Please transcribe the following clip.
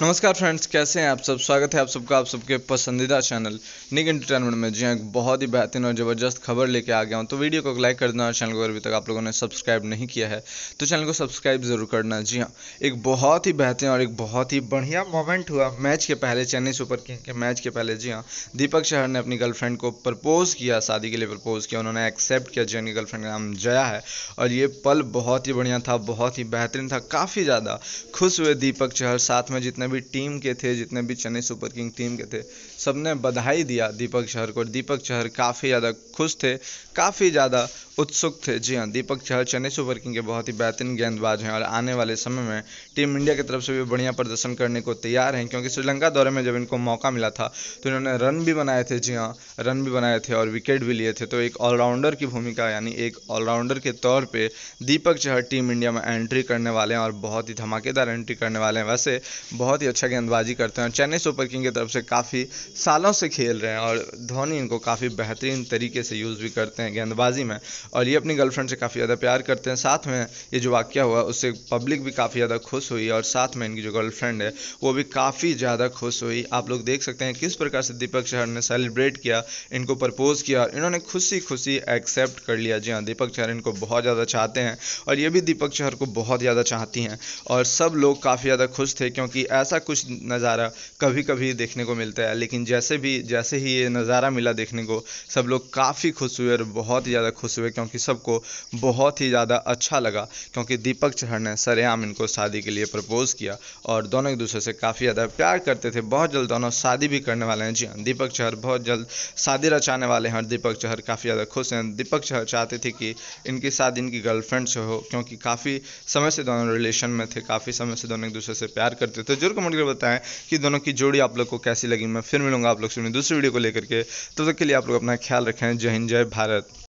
नमस्कार फ्रेंड्स कैसे हैं आप सब स्वागत है आप सबका आप सबके पसंदीदा चैनल निक एंटरटेनमेंट में जी हाँ एक बहुत ही बेहतरीन और ज़बरदस्त खबर लेके आ गया हूँ तो वीडियो को लाइक कर देना चैनल को अभी तक आप लोगों ने सब्सक्राइब नहीं किया है तो चैनल को सब्सक्राइब ज़रूर करना जी हाँ एक बहुत ही बेहतरीन और एक बहुत ही बढ़िया मोमेंट हुआ मैच के पहले चेन्नई सुपर किंग के मैच के पहले जी हाँ दीपक शहर ने अपनी गर्लफ्रेंड को प्रपोज़ किया शादी के लिए प्रपोज़ किया उन्होंने एक्सेप्ट किया जी हाँ, उनकी गर्लफ्रेंड का नाम जया है और ये पल बहुत ही बढ़िया था बहुत ही बेहतरीन था काफ़ी ज़्यादा खुश हुए दीपक चहर साथ में जितने भी टीम के थे जितने भी चेन्नई सुपर किंग टीम के थे सब ने बधाई दिया दीपक चहर को दीपक चहर काफ़ी ज़्यादा खुश थे काफ़ी ज़्यादा उत्सुक थे जी हाँ दीपक चहर चेन्नई सुपर किंग के बहुत ही बेहतरीन गेंदबाज हैं और आने वाले समय में टीम इंडिया की तरफ से भी बढ़िया प्रदर्शन करने को तैयार हैं क्योंकि श्रीलंका दौरे में जब इनको मौका मिला था तो इन्होंने रन भी बनाए थे जी हाँ रन भी बनाए थे और विकेट भी लिए थे तो एक ऑलराउंडर की भूमिका यानी एक ऑलराउंडर के तौर पर दीपक चहर टीम इंडिया में एंट्री करने वाले हैं और बहुत ही धमाकेदार एंट्री करने वाले हैं वैसे बहुत ही अच्छा गेंदबाजी करते हैं और चेन्नई सुपर किंग की तरफ से काफ़ी सालों से खेल रहे हैं और धोनी इनको काफ़ी बेहतरीन तरीके से यूज़ भी करते हैं गेंदबाजी में और ये अपनी गर्लफ्रेंड से काफ़ी ज़्यादा प्यार करते हैं साथ में ये जो वाक्य हुआ उससे पब्लिक भी काफ़ी ज़्यादा खुश हुई और साथ में इनकी जो गर्लफ्रेंड है वो भी काफ़ी ज़्यादा खुश हुई आप लोग देख सकते हैं किस प्रकार से दीपक चहर ने सेलिब्रेट किया इनको प्रपोज़ किया इन्होंने खुशी खुशी एक्सेप्ट कर लिया जी हाँ दीपक चहर इनको बहुत ज़्यादा चाहते हैं और ये भी दीपक चहर को बहुत ज़्यादा चाहती हैं और सब लोग काफ़ी ज़्यादा खुश थे क्योंकि ऐसा कुछ नज़ारा कभी कभी देखने को मिलता है लेकिन जैसे भी जैसे ही ये नज़ारा मिला देखने को सब लोग काफ़ी खुश हुए और बहुत ही ज़्यादा खुश हुए क्योंकि सबको बहुत ही ज़्यादा अच्छा लगा क्योंकि दीपक चहर ने सरेआम इनको शादी के लिए प्रपोज़ किया और दोनों एक दूसरे से काफ़ी ज़्यादा प्यार करते थे बहुत जल्द दोनों शादी भी करने वाले हैं जी हाँ दीपक चहर बहुत जल्द शादी रचाने वाले हैं और दीपक चहर काफ़ी ज़्यादा खुश हैं दीपक चहर चाहते थे कि इनकी शादी इनकी गर्लफ्रेंड से हो क्योंकि काफ़ी समय से दोनों रिलेशन में थे काफ़ी समय से दोनों एक दूसरे से प्यार करते थे जो जरूर कमेंट करके बताएं कि दोनों की जोड़ी आप लोग को कैसी लगी मैं फिर मिलूंगा आप लोग से दूसरी वीडियो को लेकर के तब तो तक के लिए आप लोग अपना ख्याल रखें जय हिंद जय भारत